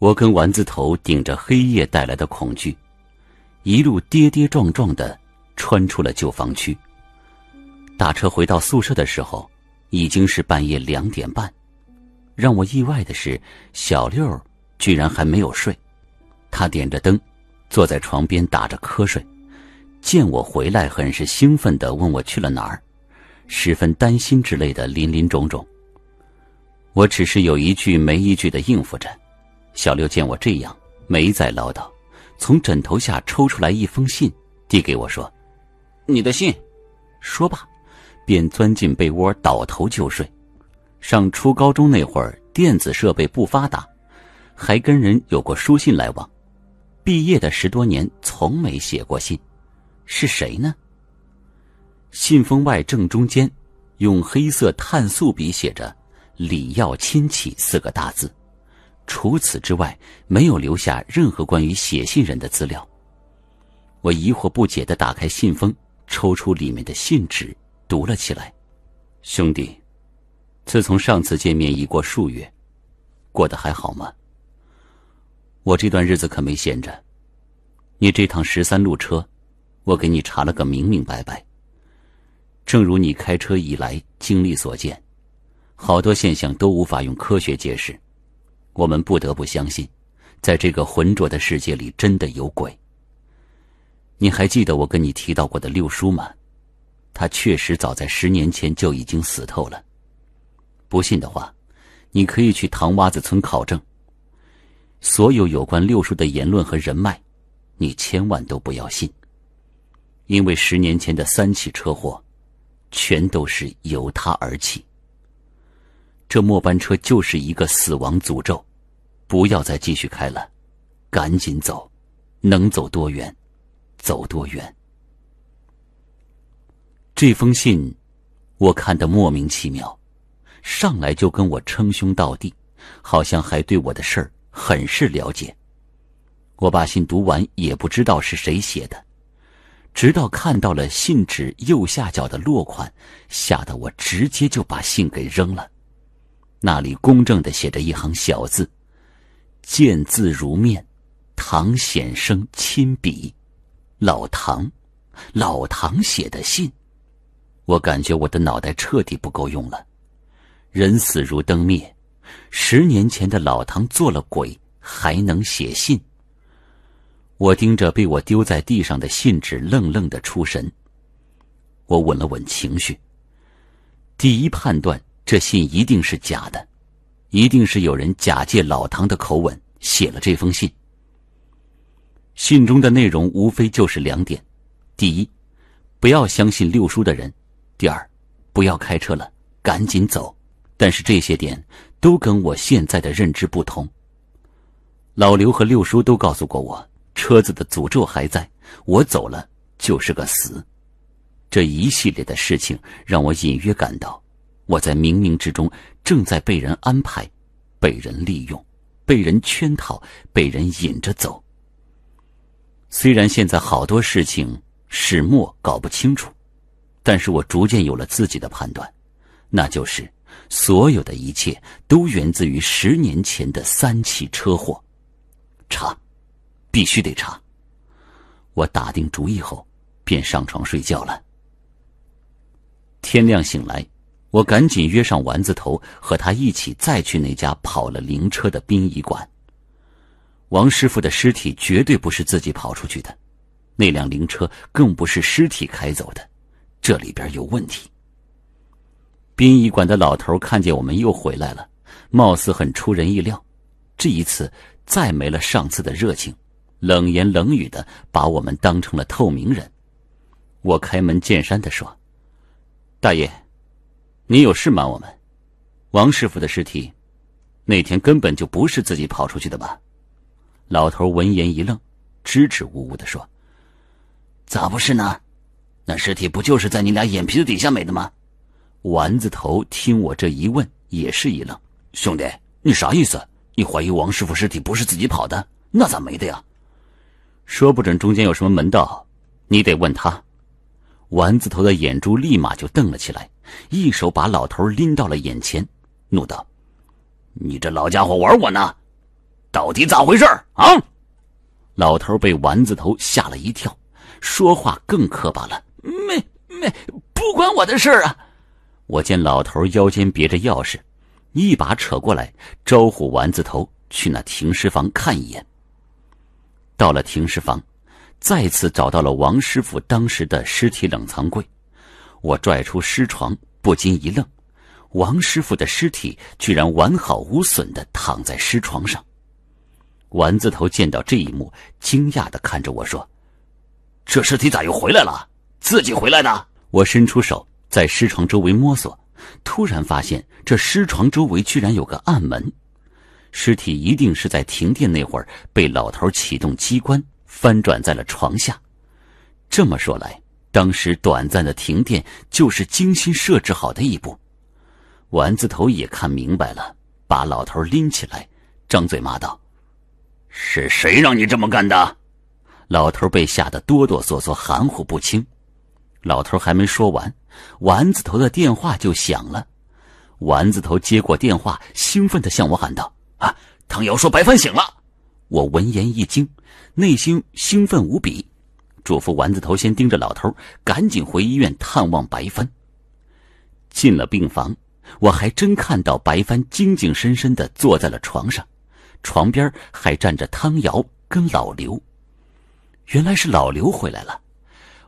我跟丸子头顶着黑夜带来的恐惧，一路跌跌撞撞的穿出了旧房区。打车回到宿舍的时候，已经是半夜两点半。让我意外的是，小六居然还没有睡。他点着灯，坐在床边打着瞌睡。见我回来，很是兴奋的问我去了哪儿，十分担心之类的林林种种。我只是有一句没一句的应付着。小六见我这样，没再唠叨，从枕头下抽出来一封信，递给我说：“你的信。”说罢，便钻进被窝，倒头就睡。上初高中那会儿，电子设备不发达，还跟人有过书信来往。毕业的十多年，从没写过信，是谁呢？信封外正中间，用黑色碳素笔写着“李耀亲戚”四个大字。除此之外，没有留下任何关于写信人的资料。我疑惑不解地打开信封，抽出里面的信纸，读了起来：“兄弟，自从上次见面已过数月，过得还好吗？我这段日子可没闲着。你这趟十三路车，我给你查了个明明白白。正如你开车以来经历所见，好多现象都无法用科学解释。”我们不得不相信，在这个浑浊的世界里，真的有鬼。你还记得我跟你提到过的六叔吗？他确实早在十年前就已经死透了。不信的话，你可以去唐洼子村考证。所有有关六叔的言论和人脉，你千万都不要信，因为十年前的三起车祸，全都是由他而起。这末班车就是一个死亡诅咒，不要再继续开了，赶紧走，能走多远，走多远。这封信，我看得莫名其妙，上来就跟我称兄道弟，好像还对我的事儿很是了解。我把信读完也不知道是谁写的，直到看到了信纸右下角的落款，吓得我直接就把信给扔了。那里公正的写着一行小字：“见字如面，唐显生亲笔，老唐，老唐写的信。”我感觉我的脑袋彻底不够用了。人死如灯灭，十年前的老唐做了鬼还能写信？我盯着被我丢在地上的信纸，愣愣的出神。我稳了稳情绪，第一判断。这信一定是假的，一定是有人假借老唐的口吻写了这封信。信中的内容无非就是两点：第一，不要相信六叔的人；第二，不要开车了，赶紧走。但是这些点都跟我现在的认知不同。老刘和六叔都告诉过我，车子的诅咒还在，我走了就是个死。这一系列的事情让我隐约感到。我在冥冥之中正在被人安排，被人利用，被人圈套，被人引着走。虽然现在好多事情始末搞不清楚，但是我逐渐有了自己的判断，那就是所有的一切都源自于十年前的三起车祸。查，必须得查。我打定主意后，便上床睡觉了。天亮醒来。我赶紧约上丸子头，和他一起再去那家跑了灵车的殡仪馆。王师傅的尸体绝对不是自己跑出去的，那辆灵车更不是尸体开走的，这里边有问题。殡仪馆的老头看见我们又回来了，貌似很出人意料，这一次再没了上次的热情，冷言冷语的把我们当成了透明人。我开门见山的说：“大爷。”你有事瞒我们？王师傅的尸体，那天根本就不是自己跑出去的吧？老头闻言一愣，支支吾吾地说：“咋不是呢？那尸体不就是在你俩眼皮子底下没的吗？”丸子头听我这一问，也是一愣：“兄弟，你啥意思？你怀疑王师傅尸体不是自己跑的？那咋没的呀？说不准中间有什么门道，你得问他。”丸子头的眼珠立马就瞪了起来。一手把老头拎到了眼前，怒道：“你这老家伙玩我呢？到底咋回事啊？”老头被丸子头吓了一跳，说话更磕巴了：“没没，不关我的事啊！”我见老头腰间别着钥匙，一把扯过来招呼丸子头去那停尸房看一眼。到了停尸房，再次找到了王师傅当时的尸体冷藏柜。我拽出尸床，不禁一愣，王师傅的尸体居然完好无损的躺在尸床上。丸子头见到这一幕，惊讶的看着我说：“这尸体咋又回来了？自己回来的？”我伸出手，在尸床周围摸索，突然发现这尸床周围居然有个暗门，尸体一定是在停电那会儿被老头启动机关翻转在了床下。这么说来。当时短暂的停电就是精心设置好的一步。丸子头也看明白了，把老头拎起来，张嘴骂道：“是谁让你这么干的？”老头被吓得哆哆嗦嗦，含糊不清。老头还没说完，丸子头的电话就响了。丸子头接过电话，兴奋的向我喊道：“啊，唐瑶说白帆醒了。”我闻言一惊，内心兴奋无比。嘱咐丸子头先盯着老头，赶紧回医院探望白帆。进了病房，我还真看到白帆精精神神的坐在了床上，床边还站着汤瑶跟老刘。原来是老刘回来了。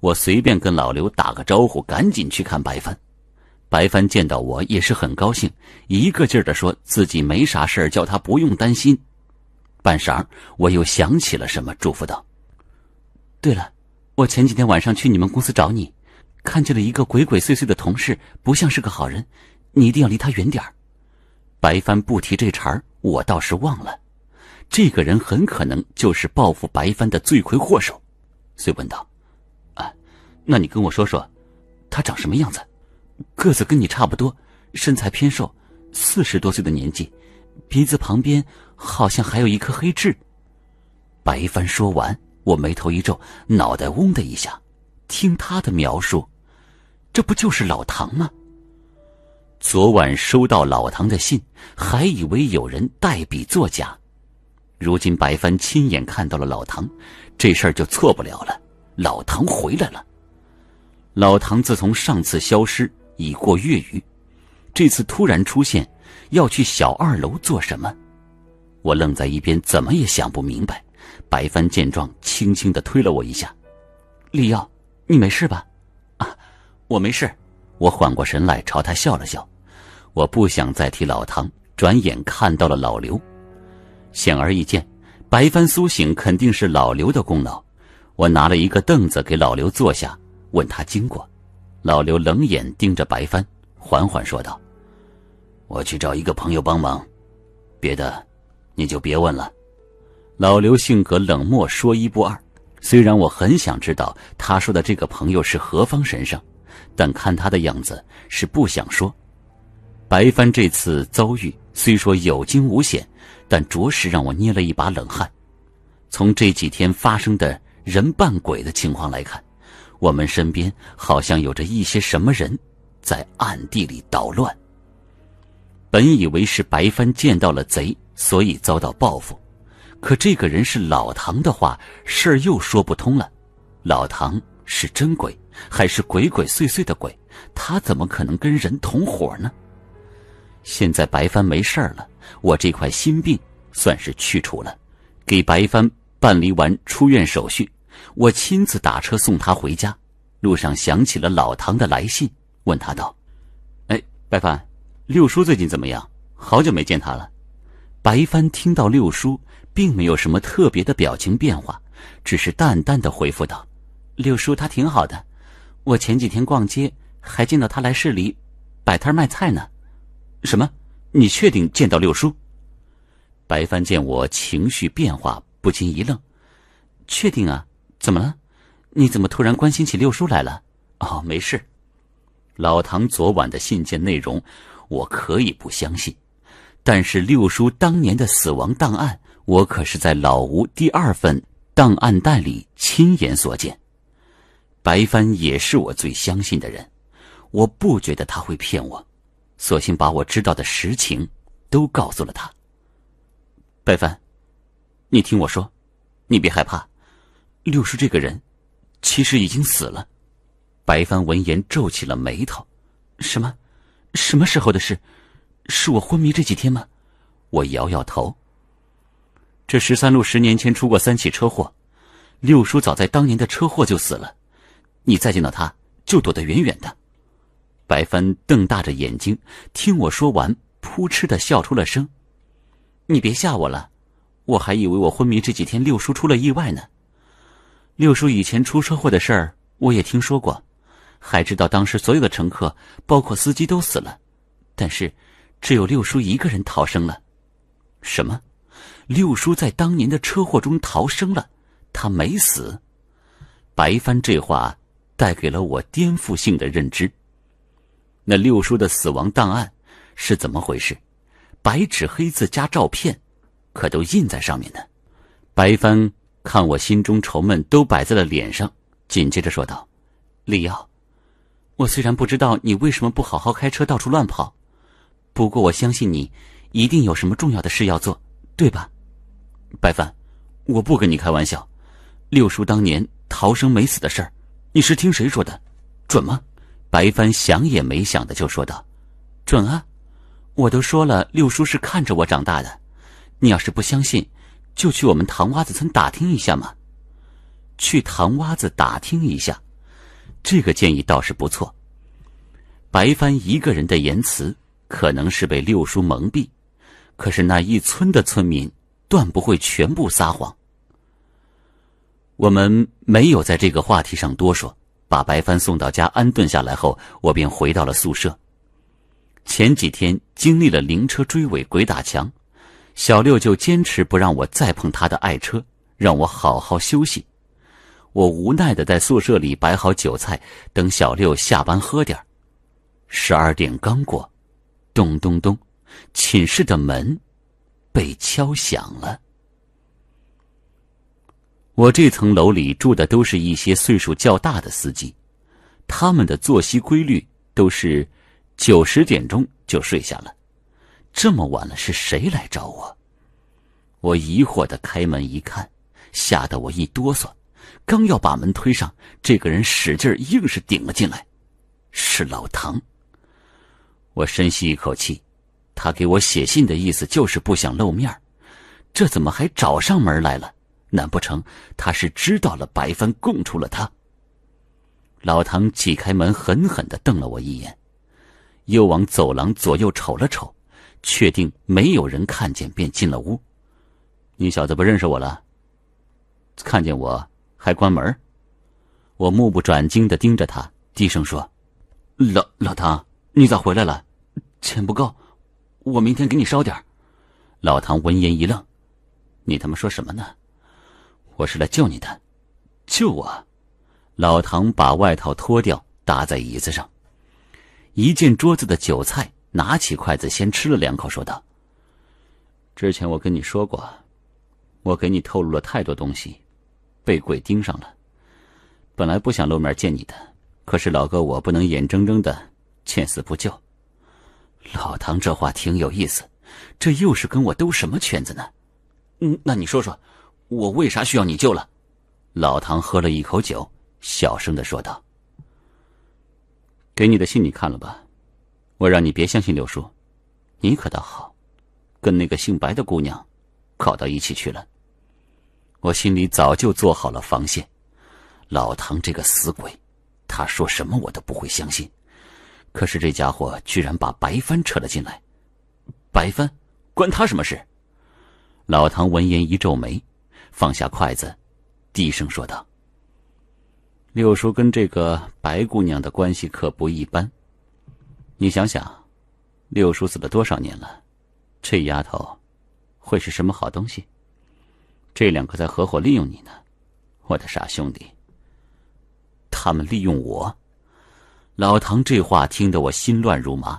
我随便跟老刘打个招呼，赶紧去看白帆。白帆见到我也是很高兴，一个劲儿的说自己没啥事儿，叫他不用担心。半晌，我又想起了什么，嘱咐道：“对了。”我前几天晚上去你们公司找你，看见了一个鬼鬼祟祟的同事，不像是个好人。你一定要离他远点儿。白帆不提这茬儿，我倒是忘了。这个人很可能就是报复白帆的罪魁祸首，遂问道：“啊，那你跟我说说，他长什么样子？个子跟你差不多，身材偏瘦，四十多岁的年纪，鼻子旁边好像还有一颗黑痣。”白帆说完。我眉头一皱，脑袋嗡的一下，听他的描述，这不就是老唐吗？昨晚收到老唐的信，还以为有人代笔作假，如今白帆亲眼看到了老唐，这事儿就错不了了。老唐回来了。老唐自从上次消失已过月余，这次突然出现，要去小二楼做什么？我愣在一边，怎么也想不明白。白帆见状，轻轻的推了我一下：“李耀，你没事吧？”“啊，我没事。”我缓过神来，朝他笑了笑。我不想再提老唐，转眼看到了老刘。显而易见，白帆苏醒肯定是老刘的功劳。我拿了一个凳子给老刘坐下，问他经过。老刘冷眼盯着白帆，缓缓说道：“我去找一个朋友帮忙，别的，你就别问了。”老刘性格冷漠，说一不二。虽然我很想知道他说的这个朋友是何方神圣，但看他的样子是不想说。白帆这次遭遇虽说有惊无险，但着实让我捏了一把冷汗。从这几天发生的人扮鬼的情况来看，我们身边好像有着一些什么人在暗地里捣乱。本以为是白帆见到了贼，所以遭到报复。可这个人是老唐的话，事儿又说不通了。老唐是真鬼，还是鬼鬼祟祟的鬼？他怎么可能跟人同伙呢？现在白帆没事了，我这块心病算是去除了。给白帆办理完出院手续，我亲自打车送他回家。路上想起了老唐的来信，问他道：“哎，白帆，六叔最近怎么样？好久没见他了。”白帆听到六叔。并没有什么特别的表情变化，只是淡淡的回复道：“六叔他挺好的，我前几天逛街还见到他来市里摆摊卖菜呢。”“什么？你确定见到六叔？”白帆见我情绪变化，不禁一愣：“确定啊？怎么了？你怎么突然关心起六叔来了？”“哦，没事。”老唐昨晚的信件内容我可以不相信，但是六叔当年的死亡档案。我可是在老吴第二份档案袋里亲眼所见，白帆也是我最相信的人，我不觉得他会骗我，索性把我知道的实情都告诉了他。白帆，你听我说，你别害怕，六叔这个人其实已经死了。白帆闻言皱起了眉头：“什么？什么时候的事？是我昏迷这几天吗？”我摇摇头。这十三路十年前出过三起车祸，六叔早在当年的车祸就死了。你再见到他，就躲得远远的。白帆瞪大着眼睛，听我说完，扑哧的笑出了声。你别吓我了，我还以为我昏迷这几天六叔出了意外呢。六叔以前出车祸的事儿我也听说过，还知道当时所有的乘客，包括司机都死了，但是只有六叔一个人逃生了。什么？六叔在当年的车祸中逃生了，他没死。白帆这话带给了我颠覆性的认知。那六叔的死亡档案是怎么回事？白纸黑字加照片，可都印在上面呢。白帆看我心中愁闷都摆在了脸上，紧接着说道：“李耀，我虽然不知道你为什么不好好开车到处乱跑，不过我相信你一定有什么重要的事要做，对吧？”白帆，我不跟你开玩笑。六叔当年逃生没死的事儿，你是听谁说的？准吗？白帆想也没想的就说道：“准啊！我都说了，六叔是看着我长大的。你要是不相信，就去我们唐洼子村打听一下嘛。去唐洼子打听一下，这个建议倒是不错。”白帆一个人的言辞可能是被六叔蒙蔽，可是那一村的村民。断不会全部撒谎。我们没有在这个话题上多说。把白帆送到家安顿下来后，我便回到了宿舍。前几天经历了灵车追尾、鬼打墙，小六就坚持不让我再碰他的爱车，让我好好休息。我无奈的在宿舍里摆好酒菜，等小六下班喝点十二点刚过，咚咚咚，寝室的门。被敲响了。我这层楼里住的都是一些岁数较大的司机，他们的作息规律都是九十点钟就睡下了。这么晚了，是谁来找我？我疑惑的开门一看，吓得我一哆嗦，刚要把门推上，这个人使劲硬是顶了进来。是老唐。我深吸一口气。他给我写信的意思就是不想露面，这怎么还找上门来了？难不成他是知道了白帆供出了他？老唐挤开门，狠狠的瞪了我一眼，又往走廊左右瞅了瞅，确定没有人看见，便进了屋。你小子不认识我了？看见我还关门？我目不转睛的盯着他，低声说：“老老唐，你咋回来了？钱不够？”我明天给你烧点老唐闻言一愣：“你他妈说什么呢？”“我是来救你的，救我。”老唐把外套脱掉，搭在椅子上，一见桌子的酒菜，拿起筷子先吃了两口，说道：“之前我跟你说过，我给你透露了太多东西，被鬼盯上了。本来不想露面见你的，可是老哥，我不能眼睁睁的见死不救。”老唐这话挺有意思，这又是跟我兜什么圈子呢？嗯，那你说说，我为啥需要你救了？老唐喝了一口酒，小声的说道：“给你的信你看了吧？我让你别相信柳叔，你可倒好，跟那个姓白的姑娘搞到一起去了。我心里早就做好了防线，老唐这个死鬼，他说什么我都不会相信。”可是这家伙居然把白帆扯了进来，白帆关他什么事？老唐闻言一皱眉，放下筷子，低声说道：“六叔跟这个白姑娘的关系可不一般。你想想，六叔死了多少年了？这丫头会是什么好东西？这两个在合伙利用你呢，我的傻兄弟。他们利用我。”老唐这话听得我心乱如麻。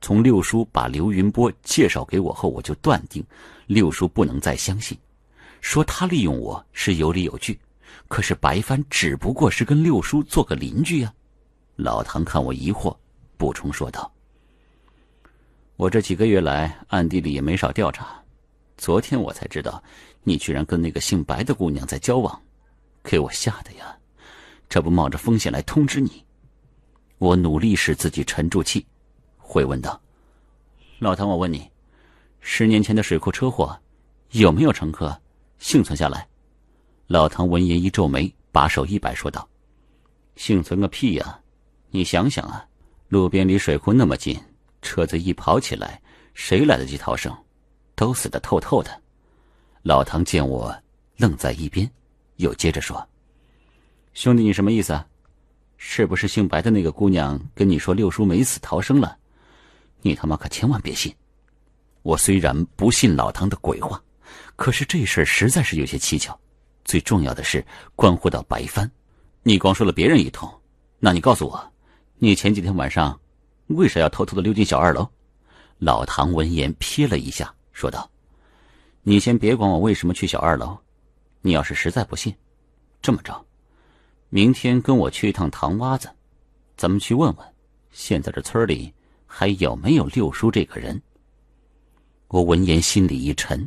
从六叔把刘云波介绍给我后，我就断定六叔不能再相信。说他利用我是有理有据，可是白帆只不过是跟六叔做个邻居呀。老唐看我疑惑，补充说道：“我这几个月来暗地里也没少调查，昨天我才知道你居然跟那个姓白的姑娘在交往，给我吓的呀！这不冒着风险来通知你。”我努力使自己沉住气，回问道：“老唐，我问你，十年前的水库车祸，有没有乘客幸存下来？”老唐闻言一皱眉，把手一摆，说道：“幸存个屁呀！你想想啊，路边离水库那么近，车子一跑起来，谁来得及逃生？都死的透透的。”老唐见我愣在一边，又接着说：“兄弟，你什么意思？”啊？是不是姓白的那个姑娘跟你说六叔没死逃生了？你他妈可千万别信！我虽然不信老唐的鬼话，可是这事儿实在是有些蹊跷。最重要的是关乎到白帆。你光说了别人一通，那你告诉我，你前几天晚上为啥要偷偷的溜进小二楼？老唐闻言瞥了一下，说道：“你先别管我为什么去小二楼。你要是实在不信，这么着。”明天跟我去一趟唐洼子，咱们去问问，现在这村里还有没有六叔这个人。我闻言心里一沉，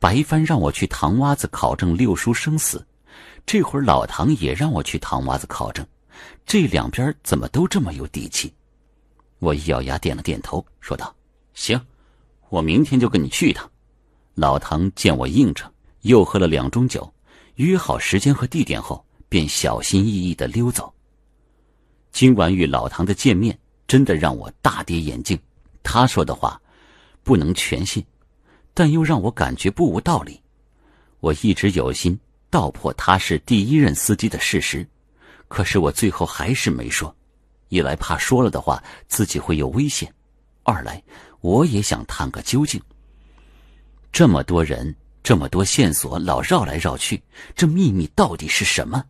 白帆让我去唐洼子考证六叔生死，这会儿老唐也让我去唐洼子考证，这两边怎么都这么有底气？我一咬牙点了点头，说道：“行，我明天就跟你去一趟。”老唐见我应承，又喝了两盅酒，约好时间和地点后。便小心翼翼的溜走。今晚与老唐的见面真的让我大跌眼镜，他说的话不能全信，但又让我感觉不无道理。我一直有心道破他是第一任司机的事实，可是我最后还是没说，一来怕说了的话自己会有危险，二来我也想探个究竟。这么多人，这么多线索，老绕来绕去，这秘密到底是什么？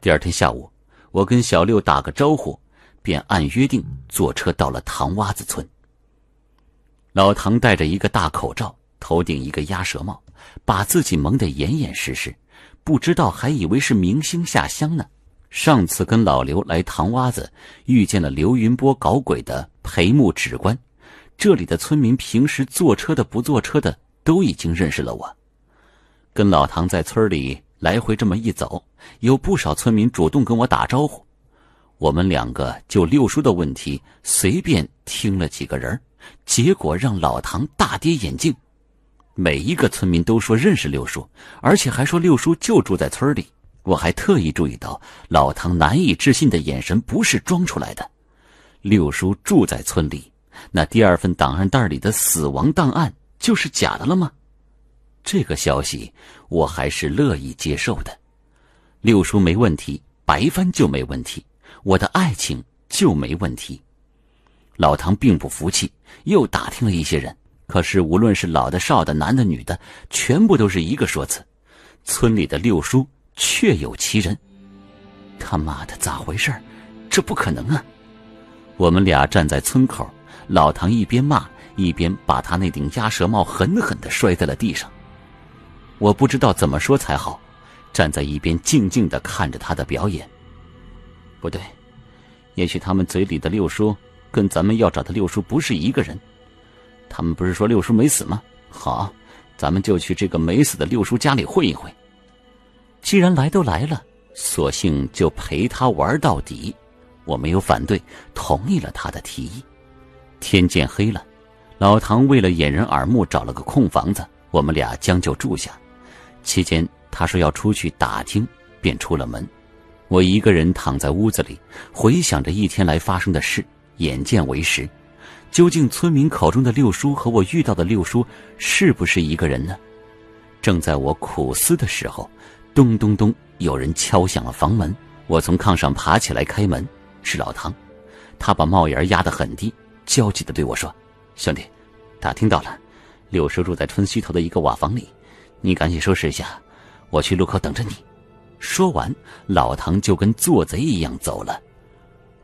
第二天下午，我跟小六打个招呼，便按约定坐车到了唐洼子村。老唐戴着一个大口罩，头顶一个鸭舌帽，把自己蒙得严严实实，不知道还以为是明星下乡呢。上次跟老刘来唐洼子，遇见了刘云波搞鬼的裴木指官，这里的村民平时坐车的不坐车的都已经认识了我，跟老唐在村里。来回这么一走，有不少村民主动跟我打招呼。我们两个就六叔的问题随便听了几个人，结果让老唐大跌眼镜。每一个村民都说认识六叔，而且还说六叔就住在村里。我还特意注意到老唐难以置信的眼神不是装出来的。六叔住在村里，那第二份档案袋里的死亡档案就是假的了吗？这个消息。我还是乐意接受的，六叔没问题，白帆就没问题，我的爱情就没问题。老唐并不服气，又打听了一些人，可是无论是老的少的，男的女的，全部都是一个说辞。村里的六叔确有其人，他妈的咋回事？这不可能啊！我们俩站在村口，老唐一边骂一边把他那顶鸭舌帽狠狠的摔在了地上。我不知道怎么说才好，站在一边静静的看着他的表演。不对，也许他们嘴里的六叔跟咱们要找的六叔不是一个人。他们不是说六叔没死吗？好，咱们就去这个没死的六叔家里混一混。既然来都来了，索性就陪他玩到底。我没有反对，同意了他的提议。天渐黑了，老唐为了掩人耳目，找了个空房子，我们俩将就住下。期间，他说要出去打听，便出了门。我一个人躺在屋子里，回想着一天来发生的事，眼见为实。究竟村民口中的六叔和我遇到的六叔是不是一个人呢？正在我苦思的时候，咚咚咚，有人敲响了房门。我从炕上爬起来开门，是老唐。他把帽檐压得很低，焦急的对我说：“兄弟，打听到了，六叔住在村西头的一个瓦房里。”你赶紧收拾一下，我去路口等着你。说完，老唐就跟做贼一样走了。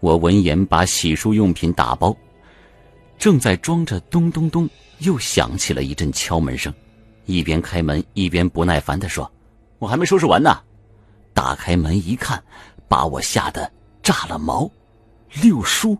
我闻言把洗漱用品打包，正在装着，咚咚咚，又响起了一阵敲门声。一边开门一边不耐烦地说：“我还没收拾完呢。”打开门一看，把我吓得炸了毛。六叔。